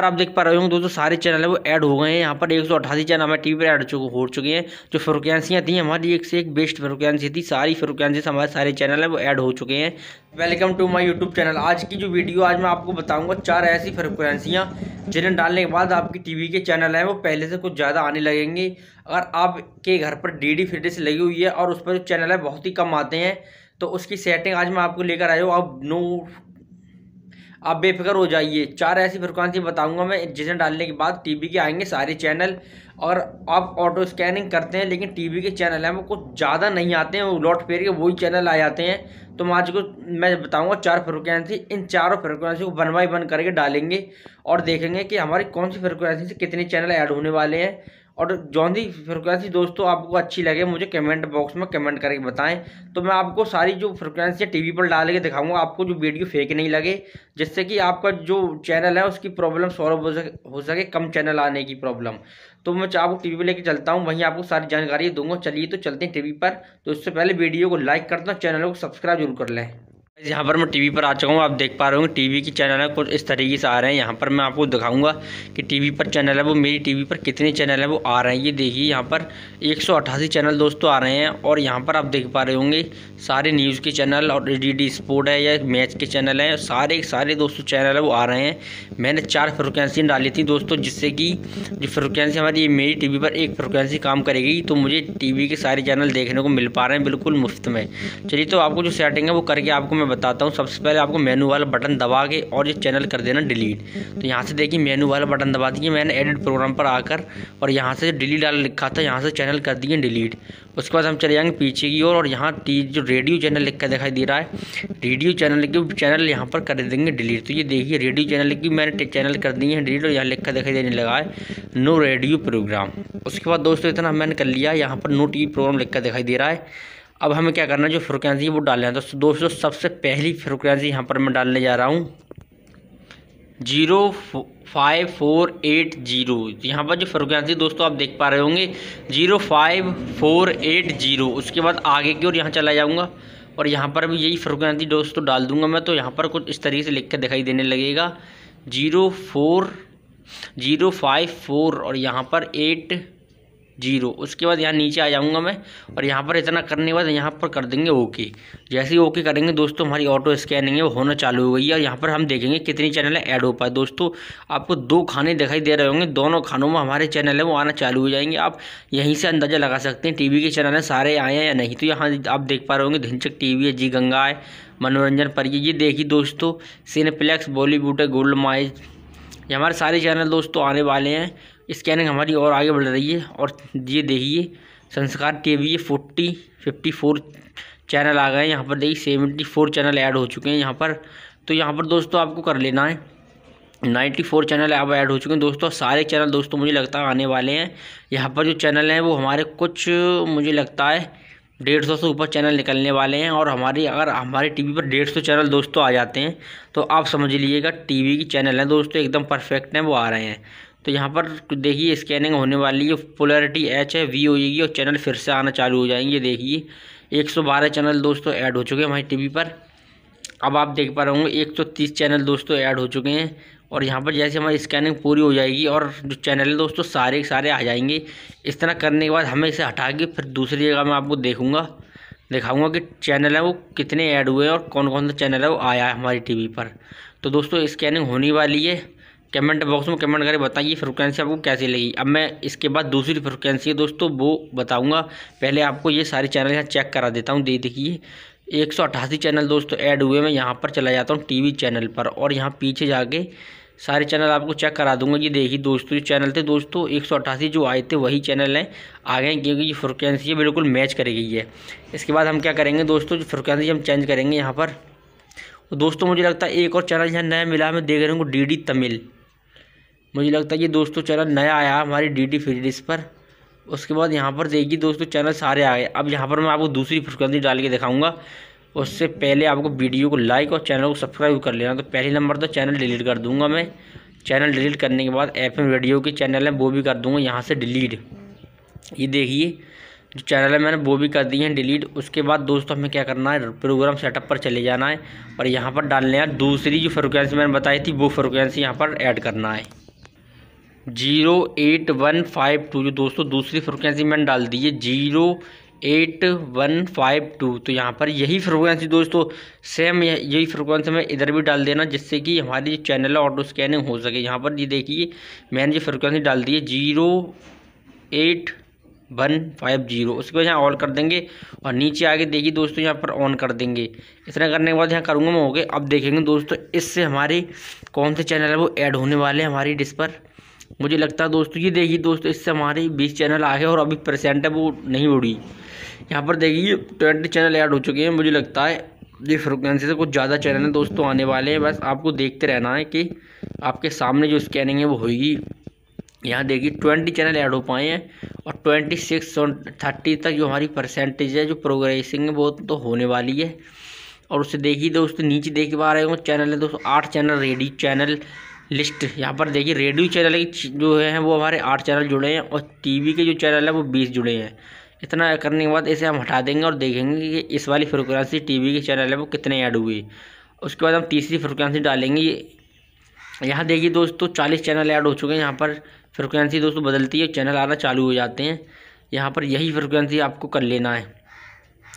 पर आप देख पा रहे होंगे दोस्तों सारे चैनल है वो ऐड हो गए हैं यहाँ पर एक सौ अठासी चैनल हमारे टीवी पर ऐड हो चुके हैं जो फ्रिक्वेंसियाँ थी हमारी एक से एक बेस्ट फ्रिक्वेंसी थी सारी फ्रिक्वेंसी हमारे सारे चैनल है वो ऐड हो चुके हैं welcome to my YouTube channel आज की जो वीडियो आज मैं आपको बताऊँगा चार ऐसी फ्रिक्वेंसियाँ जिन्हें डालने के बाद आपकी टी के चैनल हैं वो पहले से कुछ ज़्यादा आने लगेंगे अगर आपके घर पर डी डी फ्रिटेज लगी हुई है और उस पर जो चैनल है बहुत ही कम आते हैं तो उसकी सेटिंग आज मैं आपको लेकर आया हूँ आप नो आप बेफिक्र हो जाइए चार ऐसी फ्रिक्वेंसी बताऊंगा मैं जिसे डालने के बाद टीवी के आएंगे सारे चैनल और आप ऑटो स्कैनिंग करते हैं लेकिन टीवी के चैनल हैं वो कुछ ज़्यादा नहीं आते हैं वो लौट फेर के वही चैनल आ जाते हैं तो मैं आज को मैं बताऊंगा चार फ्रिक्वेंसी इन चारों फ्रिक्वेंसी को बन बाई बन करके डालेंगे और देखेंगे कि हमारी कौन सी फ्रिक्वेंसी से कितने चैनल ऐड होने वाले हैं और जो भी फ्रिक्वेंसी दोस्तों आपको अच्छी लगे मुझे कमेंट बॉक्स में कमेंट करके बताएं तो मैं आपको सारी जो फ्रिक्वेंसी टीवी पर डाल के दिखाऊंगा आपको जो वीडियो फेक नहीं लगे जिससे कि आपका जो चैनल है उसकी प्रॉब्लम सॉल्व हो सके हो सके कम चैनल आने की प्रॉब्लम तो मैं आपको टी वी पर लेकर चलता हूँ वहीं आपको सारी जानकारी दूंगा चलिए तो चलते हैं टी पर तो उससे पहले वीडियो को लाइक कर दें चैनल को सब्सक्राइब जरूर कर लें यहाँ पर मैं टीवी पर आ चुका हूँ आप देख पा रहे होंगे टीवी की चैनल है कुछ इस तरीके से आ रहे हैं यहाँ पर मैं आपको दिखाऊंगा कि टीवी पर चैनल है वो मेरी टीवी पर कितने चैनल है वो आ रहे हैं ये देखिए यहाँ पर एक चैनल दोस्तों आ रहे हैं और यहाँ पर आप देख पा रहे होंगे सारे न्यूज़ के चैनल और डी स्पोर्ट e है या मैच के चैनल हैं सारे सारे दोस्तों चैनल है वो आ रहे हैं मैंने चार फ्रिक्वेंसी डाली थी दोस्तों जिससे कि जो फ्रिक्वेंसी हमारी मेरी टी पर एक फ्रिक्वेंसी काम करेगी तो मुझे टी के सारे चैनल देखने को मिल पा रहे हैं बिल्कुल मुफ्त में चलिए तो आपको जो सेटिंग है वो करके आपको मैं बताता हूँ सबसे पहले आपको मेनू वाला बटन दबा के और ये चैनल कर देना डिलीट तो यहाँ से देखिए मेनू वाला बटन दबा दिए मैंने एडिट प्रोग्राम पर आकर और यहाँ से डिलीट वाला लिखा था यहाँ से चैनल कर दिए डिलीट उसके बाद हम चले जाएंगे पीछे की ओर और, और यहाँ जो रेडियो चैनल लिख कर दिखाई दे रहा है रेडियो चैनल के चैनल यहाँ पर कर देंगे डिलीट तो ये देखिए रेडियो चैनल की मैंने चैनल कर दिए हैं डिलीट और यहाँ लिख कर दिखाई देने लगा है नो रेडियो प्रोग्राम उसके बाद दोस्तों इतना मैंने कर लिया यहाँ पर नो टी प्रोग्राम लिख कर दिखाई दे रहा है अब हमें क्या करना है जो फ्रिक्वेंसी है वो डालना है तो दोस्तों सबसे पहली फ्रिक्वेंसी यहाँ पर मैं डालने जा रहा हूँ zero five four eight zero यहाँ पर जो फ्रिक्वेंसी दोस्तों आप देख पा रहे होंगे zero five four eight zero उसके बाद आगे की ओर यहाँ चला जाऊँगा और यहाँ पर भी यही फ्रिक्वेंसी दोस्तों डाल दूंगा मैं तो यहाँ पर कुछ इस तरीके से लिख कर दिखाई देने लगेगा zero four zero five four और यहाँ पर एट जीरो उसके बाद यहाँ नीचे आ जाऊँगा मैं और यहाँ पर इतना करने के बाद यहाँ पर कर देंगे ओके जैसे ही ओके करेंगे दोस्तों हमारी ऑटो स्कैनिंग है वो होना चालू हो गई है और यहाँ पर हम देखेंगे कितनी चैनल ऐड हो पाए दोस्तों आपको दो खाने दिखाई दे रहे होंगे दोनों खानों में हमारे चैनल है वो आना चालू हो जाएंगे आप यहीं से अंदाज़ा लगा सकते हैं टी के चैनल है सारे आए हैं या नहीं तो यहाँ आप देख पा रहे होंगे धिनचक टी है जी गंगा है मनोरंजन पर ये देखिए दोस्तों सिनेप्लेक्स बॉलीवुड है गोल्ड माइज ये हमारे सारे चैनल दोस्तों आने वाले हैं स्कैनिंग हमारी और आगे बढ़ रही है और ये देखिए Sanskar T V forty fifty four channel आ गए यहाँ पर देखिए सेवेंटी फोर चैनल ऐड हो चुके हैं यहाँ पर तो यहाँ पर दोस्तों आपको कर लेना है नाइन्टी फोर चैनल अब ऐड हो चुके हैं दोस्तों सारे चैनल दोस्तों मुझे लगता है आने वाले हैं यहाँ पर जो चैनल हैं वो हमारे कुछ मुझे लगता है डेढ़ सौ से ऊपर चैनल निकलने वाले हैं और हमारी अगर हमारे टीवी पर डेढ़ सौ चैनल दोस्तों आ जाते हैं तो आप समझ लीजिएगा टीवी की चैनल हैं दोस्तों एकदम परफेक्ट हैं वो आ रहे हैं तो यहाँ पर देखिए स्कैनिंग होने वाली है पोलरिटी एच है वी हो जाएगी और चैनल फिर से आना चालू हो जाएंगे देखिए 112 चैनल दोस्तों ऐड हो चुके हैं हमारी टीवी पर अब आप देख पा रहे होंगे एक तीस चैनल दोस्तों ऐड हो चुके हैं और यहाँ पर जैसे हमारी स्कैनिंग पूरी हो जाएगी और जो चैनल है दोस्तों सारे सारे आ जाएंगे इस तरह करने के बाद हमें इसे हटा के फिर दूसरी जगह मैं आपको देखूँगा दिखाऊंगा कि चैनल है वो कितने ऐड हुए हैं और कौन कौन सा चैनल है वो आया है हमारी टीवी पर तो दोस्तों स्कैनिंग होने वाली है कमेंट बॉक्स में कमेंट करके बताइए फ्रिक्वेंसी आपको कैसी लगी अब मैं इसके बाद दूसरी फ्रिक्वेंसी है दोस्तों वो बताऊंगा पहले आपको ये सारे चैनल यहाँ चेक करा देता हूँ दे देखिए एक सौ अट्ठासी चैनल दोस्तों ऐड हुए मैं यहाँ पर चला जाता हूँ वी चैनल पर और यहाँ पीछे जाके सारे चैनल आपको चेक करा दूंगा ये देखिए दोस्तों ये चैनल थे दोस्तों एक सौ अट्ठासी जो आए थे वही चैनल हैं आ गए क्योंकि ये फ्रिक्वेंसी बिल्कुल मैच गई है इसके बाद हम क्या करेंगे दोस्तों जो फ्रिक्वेंसी हम चेंज करेंगे यहाँ पर दोस्तों मुझे लगता है एक और चैनल यहाँ नया मिला मैं देख रहा हूँ डी डी तमिल मुझे लगता है ये दोस्तों चैनल नया आया हमारी डी टी फ्री पर उसके बाद यहाँ पर देखिए दोस्तों चैनल सारे आ गए अब यहाँ पर मैं आपको दूसरी फ्रिक्वेंसी डाल के दिखाऊंगा उससे पहले आपको वीडियो को लाइक और चैनल को सब्सक्राइब कर लेना तो पहले नंबर तो चैनल डिलीट कर दूँगा मैं चैनल डिलीट करने के बाद एफ एम रेडियो के चैनल है वो भी कर दूँगा यहाँ से डिलीट ये देखिए जो चैनल है मैंने वो भी कर दी है डिलीट उसके बाद दोस्तों हमें क्या करना है प्रोग्राम सेटअप पर चले जाना है और यहाँ पर डालने दूसरी जो फ्रिक्वेंसी मैंने बताई थी वो फ्रिक्वेंसी यहाँ पर ऐड करना है zero eight one five two जो दोस्तों दूसरी फ्रिक्वेंसी मैंने डाल दी है zero eight one five two तो यहाँ पर यही फ्रिक्वेंसी दोस्तों सेम यही फ्रिक्वेंसी में इधर भी डाल देना जिससे कि हमारी जो चैनल है ऑटो स्कैनिंग हो सके यहाँ पर ये देखिए मैंने जो फ्रिक्वेंसी डाल दी है zero eight one five zero उसके बाद यहाँ ऑल कर देंगे और नीचे आगे देखिए दोस्तों यहाँ पर ऑन कर देंगे इतना करने के बाद यहाँ करूँगा मैं हो गए अब देखेंगे दोस्तों इससे हमारे कौन से चैनल है वो ऐड होने वाले हैं हमारी डिस्पर पर मुझे लगता है दोस्तों ये देखिए दोस्तों इससे हमारे बीस चैनल आए और अभी परसेंट है वो नहीं उड़ी यहाँ पर देखिए ट्वेंटी चैनल ऐड हो चुके हैं मुझे लगता है ये फ्रिक्वेंसी से कुछ ज़्यादा चैनल हैं दोस्तों आने वाले हैं बस आपको देखते रहना है कि आपके सामने जो स्कैनिंग है वो होगी यहाँ देखिए ट्वेंटी चैनल ऐड हो पाए हैं और ट्वेंटी सिक्स थर्टी तक जो हमारी परसेंटेज है जो प्रोग्रेसिंग है वो तो होने वाली है और उससे देखिए दोस्तों नीचे देख पा रहे हो चैनल है दोस्तों आठ चैनल रेडी चैनल लिस्ट यहाँ पर देखिए रेडियो चैनल की जो है वो हमारे आठ चैनल जुड़े हैं और टीवी के जो चैनल है वो बीस जुड़े हैं इतना करने के बाद इसे हम हटा देंगे और देखेंगे कि इस वाली फ्रिक्वेंसी टीवी के चैनल है वो कितने ऐड हुए उसके बाद हम तीसरी फ्रिक्वेंसी डालेंगे यहाँ देखिए दोस्तों चालीस चैनल ऐड हो चुके हैं यहाँ पर फ्रिक्वेंसी दोस्तों बदलती है चैनल आना चालू हो जाते हैं यहाँ पर यही फ्रिक्वेंसी आपको कर लेना है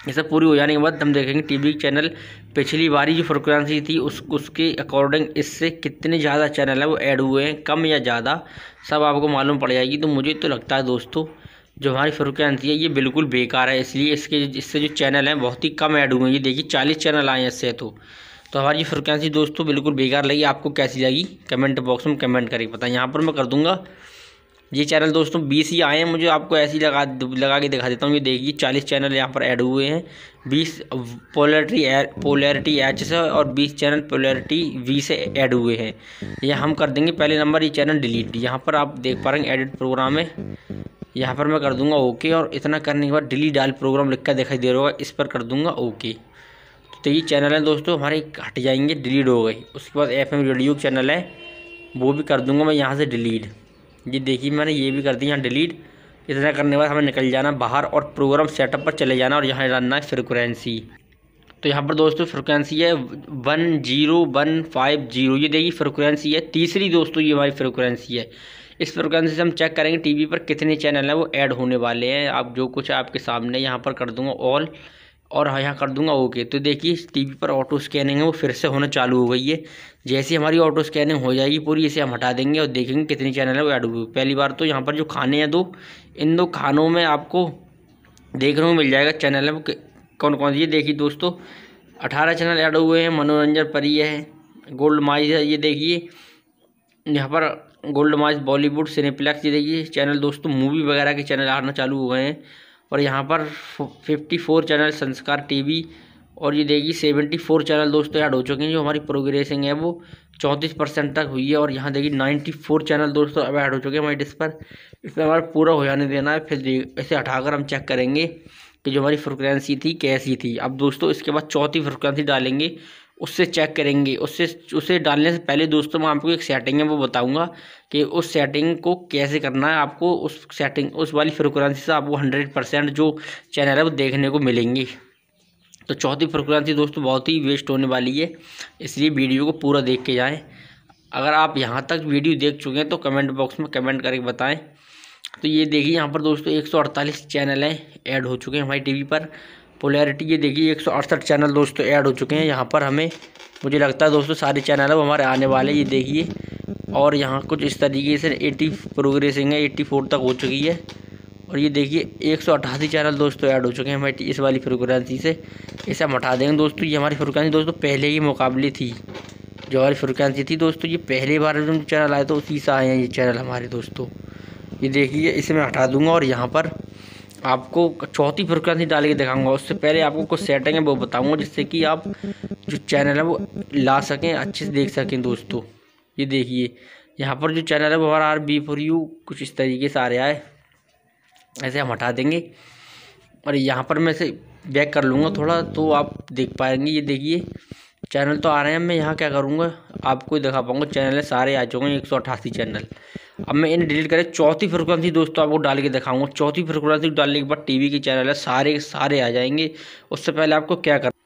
ये सब पूरी हो जाने के बाद हम देखेंगे टीवी चैनल पिछली बारी जो फ्रिक्वेंसी थी उस उसके अकॉर्डिंग इससे कितने ज़्यादा चैनल हैं वो ऐड हुए हैं कम या ज़्यादा सब आपको मालूम पड़ जाएगी तो मुझे तो लगता है दोस्तों जो हमारी फ्रिक्वेंसी है ये बिल्कुल बेकार है इसलिए इसके इससे जो चैनल हैं बहुत ही कम ऐड हुए हैं ये देखिए चालीस चैनल आए हैं इससे तो तो हमारी ये फ्रिक्वेंसी दोस्तों बिल्कुल बेकार लगी आपको कैसी लगी कमेंट बॉक्स में कमेंट करके पता यहाँ पर मैं कर दूँगा ये चैनल दोस्तों बीस ही आए हैं मुझे आपको ऐसे ही लगा लगा के दिखा देता हूँ ये देखिए चालीस चैनल यहाँ पर ऐड हुए हैं बीस पोलरिटी पोलरिटी एच से और बीस चैनल पोलरिटी वी से ऐड हुए हैं यह हम कर देंगे पहले नंबर ये चैनल डिलीट यहाँ पर आप देख पा रहे हैं एडिट प्रोग्राम है यहाँ पर मैं कर दूंगा ओके और इतना करने के बाद डिलीट डाल प्रोग्राम लिख कर दिखाई दे रहा होगा इस पर कर दूंगा ओके तो ये चैनल है दोस्तों हमारे हट जाएंगे डिलीट हो गई उसके बाद एफ रेडियो चैनल है वो भी कर दूंगा मैं यहाँ से डिलीट ये देखिए मैंने ये भी कर दी यहाँ डिलीट इतना करने के बाद हमें निकल जाना बाहर और प्रोग्राम सेटअप पर चले जाना और यहाँ डालना है फ्रिक्वेंसी तो यहाँ पर दोस्तों फ्रिक्वेंसी है one zero one five zero ये देखिए फ्रिक्वेंसी है तीसरी दोस्तों ये हमारी फ्रिक्वेंसी है इस फ्रिक्वेंसी से हम चेक करेंगे टीवी पर कितने चैनल हैं वो ऐड होने वाले हैं आप जो कुछ आपके सामने यहाँ पर कर दूँगा ऑल और हाँ, यहाँ कर दूंगा ओके तो देखिए टीवी पर ऑटो स्कैनिंग है वो फिर से होना चालू हो गई है जैसे हमारी ऑटो स्कैनिंग हो जाएगी पूरी इसे हम हटा देंगे और देखेंगे कितने चैनल है वो ऐड हुए पहली बार तो यहाँ पर जो खाने हैं दो इन दो खानों में आपको देखने को मिल जाएगा चैनल है कौन कौन ये देखिए दोस्तों अठारह चैनल ऐड हुए हैं मनोरंजन परी है गोल्ड माइज है ये देखिए यहाँ पर गोल्ड माइज बॉलीवुड सिनेप्लेक्स ये देखिए चैनल दोस्तों मूवी वगैरह के चैनल आना चालू हो गए हैं और यहाँ पर fifty four channel Sanskar TV और ये देखिए सेवेंटी फोर चैनल दोस्तों ऐड हो चुके हैं जो हमारी प्रोग्रेसिंग है वो चौंतीस परसेंट तक हुई है और यहाँ देखिए नाइन्टी फोर चैनल दोस्तों अब ऐड हो चुके हैं हमारी डिस्क पर इसमें हमारा पूरा हो जाने देना है फिर इसे हटाकर हम चेक करेंगे कि जो हमारी फ्रिक्वेंसी थी कैसी थी अब दोस्तों इसके बाद चौथी फ्रिक्वेंसी डालेंगे उससे चेक करेंगे उससे उसे डालने से पहले दोस्तों मैं आपको एक सेटिंग है वो बताऊंगा कि उस सेटिंग को कैसे करना है आपको उस सेटिंग उस वाली फ्रिक्वेंसी से आपको हंड्रेड परसेंट जो चैनल है वो देखने को मिलेंगी तो चौथी फ्रिक्वेंसी दोस्तों बहुत ही वेस्ट होने वाली है इसलिए वीडियो को पूरा देख के जाएँ अगर आप यहाँ तक वीडियो देख चुके हैं तो कमेंट बॉक्स में कमेंट करके बताएँ तो ये देखिए यहाँ पर दोस्तों एक चैनल हैं ऐड हो चुके हैं हमारी टी पर पोलैरिटी ये देखिए एक सौ अड़सठ चैनल दोस्तों ऐड हो चुके हैं यहाँ पर हमें मुझे लगता है दोस्तों सारे चैनल अब हमारे आने वाले ये देखिए और यहाँ कुछ इस तरीके से एट्टी प्रोग्रेसिंग है एट्टी फोर तक हो चुकी है और ये देखिए एक सौ अठासी चैनल दोस्तों ऐड हो चुके हैं हमारी इस वाली फ्रिक्वेंसी से इसे हम हटा देंगे दोस्तों ये हमारी फ्रिक्वेंसी दोस्तों पहले ही मुकाबले थी जो हमारी फ्रिक्वेंसी थी दोस्तों ये पहली बार जो चैनल आए तो उसी से आए हैं ये चैनल हमारे दोस्तों ये देखिए इसे मैं हटा दूँगा और यहाँ पर आपको चौथी फ्रिक्वेंसी डाल के दिखाऊंगा उससे पहले आपको कुछ सेटिंग है वो बताऊंगा जिससे कि आप जो चैनल है वो ला सकें अच्छे से देख सकें दोस्तों ये देखिए यहाँ पर जो चैनल है वो आर बी फॉर यू कुछ इस तरीके से आ रहा है ऐसे हम हटा देंगे और यहाँ पर मैं से बैक कर लूँगा थोड़ा तो आप देख पाएंगे ये देखिए चैनल तो आ रहे हैं मैं यहाँ क्या करूँगा आपको दिखा पाऊँगा चैनल सारे आ चुके हैं एक सौ अठासी चैनल अब मैं इन्हें डिलीट करें चौथी फ्रिक्वेंसी दोस्तों आपको डाल के दिखाऊंगा चौथी फ्रिक्वेंसी डालने के बाद टीवी के चैनल है सारे सारे आ जाएंगे उससे पहले आपको क्या करना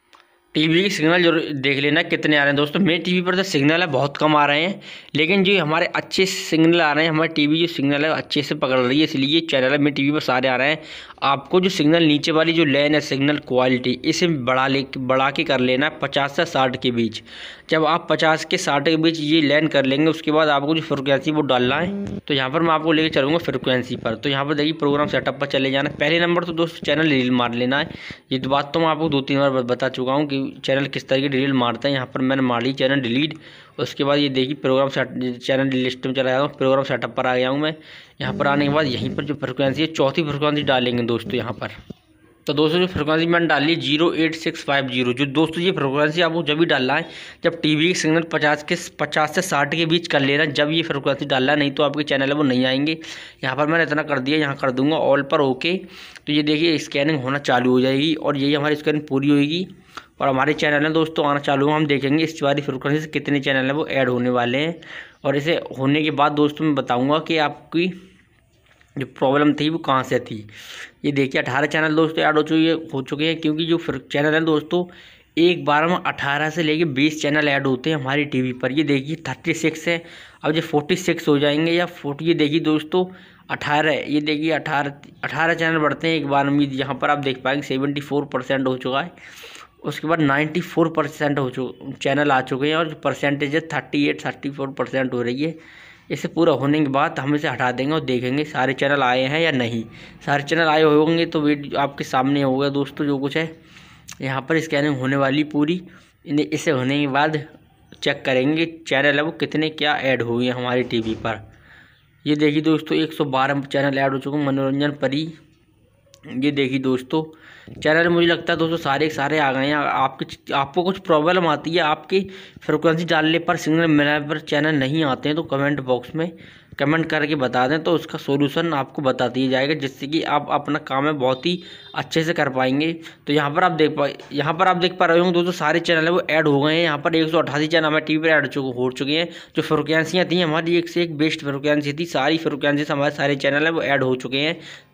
टीवी के सिग्नल जरूर देख लेना कितने आ रहे हैं दोस्तों मेरे टीवी पर तो सिग्नल है बहुत कम आ रहे हैं लेकिन जो हमारे अच्छे सिग्नल आ रहे हैं हमारे टीवी जो सिग्नल है अच्छे से पकड़ रही है इसलिए चैनल है मेरे टीवी पर सारे आ रहे हैं आपको जो सिग्नल नीचे वाली जो लाइन है सिग्नल क्वालिटी इसे बढ़ा ले बढ़ा के कर लेना पचास से साठ के बीच जब आप पचास के साठ के बीच ये लाइन कर लेंगे उसके बाद आपको जो फ्रिक्वेंसी वो डालना है तो यहाँ पर मैं आपको लेकर चलूँगा फ्रिक्वेंसी पर तो यहाँ पर देखिए प्रोग्राम सेटअप पर चले जाना पहले नंबर तो दोस्तों चैनल रील मार लेना है ये बात तो मैं आपको दो तीन बार बता चुका हूँ कि चैनल किस तरह की डिलीट मारता है यहाँ पर मैंने मार ली चैनल डिलीट उसके बाद ये देखिए प्रोग्राम सेट चैनल लिस्ट में चला गया प्रोग्राम सेटअप पर आ गया हूँ मैं यहाँ पर आने के बाद यहीं पर जो फ्रिक्वेंसी है चौथी फ्रिक्वेंसी डालेंगे दोस्तों यहाँ पर तो दोस्तों जो फ्रिक्वेंसी मैंने डाली zero eight six five zero जो दोस्तों ये फ्रिक्वेंसी आपको जब भी डालना है जब टीवी की सिग्नल पचास के पचास से साठ के बीच कर लेना जब ये फ्रिक्वेंसी डालना है नहीं तो आपके चैनल है वो नहीं आएंगे यहाँ पर मैंने इतना कर दिया यहाँ कर दूंगा ऑल पर ओके तो ये देखिए स्कैनिंग होना चालू हो जाएगी और यही हमारी स्कैनिंग पूरी होगी और हमारे चैनल हैं दोस्तों आना चालू हम देखेंगे इस बार फ्रिक्वेंसी से कितने चैनल हैं वो ऐड होने वाले हैं और इसे होने के बाद दोस्तों मैं बताऊँगा कि आपकी जो प्रॉब्लम थी वो कहाँ से थी ये देखिए अठारह चैनल दोस्तों ऐड हो चुके हो चुके हैं क्योंकि जो चैनल हैं दोस्तों एक बार में अठारह से लेके बीस चैनल ऐड होते हैं हमारी टीवी पर ये देखिए थर्टी सिक्स है अब जो फोर्टी सिक्स हो जाएंगे या फोर्टी ये देखिए दोस्तों अठारह ये देखिए अठारह अठारह चैनल बढ़ते हैं एक बार में यहाँ पर आप देख पाएंगे सेवेंटी फोर परसेंट हो चुका है उसके बाद 94 परसेंट हो चुके चैनल आ चुके हैं और परसेंटेज है thirty eight thirty four percent हो रही है इसे पूरा होने के बाद हम इसे हटा देंगे और देखेंगे सारे चैनल आए हैं या नहीं सारे चैनल आए होंगे तो वीडियो आपके सामने होगा दोस्तों जो कुछ है यहाँ पर स्कैनिंग होने वाली पूरी इसे होने के बाद चेक करेंगे चैनल है वो कितने क्या ऐड हुए हैं हमारी वी पर ये देखिए दोस्तों बारह चैनल ऐड हो चुके हैं मनोरंजन परी ये देखिए दोस्तों चैनल मुझे लगता है दोस्तों सारे सारे आ गए हैं आपके आपको कुछ प्रॉब्लम आती है आपकी फ्रिक्वेंसी डालने पर सिग्नल मिलने पर चैनल नहीं आते हैं तो कमेंट बॉक्स में कमेंट करके बता दें तो उसका सोल्यूशन आपको बता दिया जाएगा जिससे कि आप अपना काम है बहुत ही अच्छे से कर पाएंगे तो यहाँ पर आप देख पा यहाँ पर आप देख पा रहे होंगे दोस्तों सारे चैनल है वो ऐड हो गए हैं यहाँ पर एक सौ अट्ठासी चैनल हमारे टीवी पर ऐड हो चुके हैं जो फ्रिक्वेंसियाँ थी हमारी एक से एक बेस्ट फ्रिक्वेंसी थी सारी फ्रिक्वेंसी हमारे सारे चैनल है वो ऐड हो चुके हैं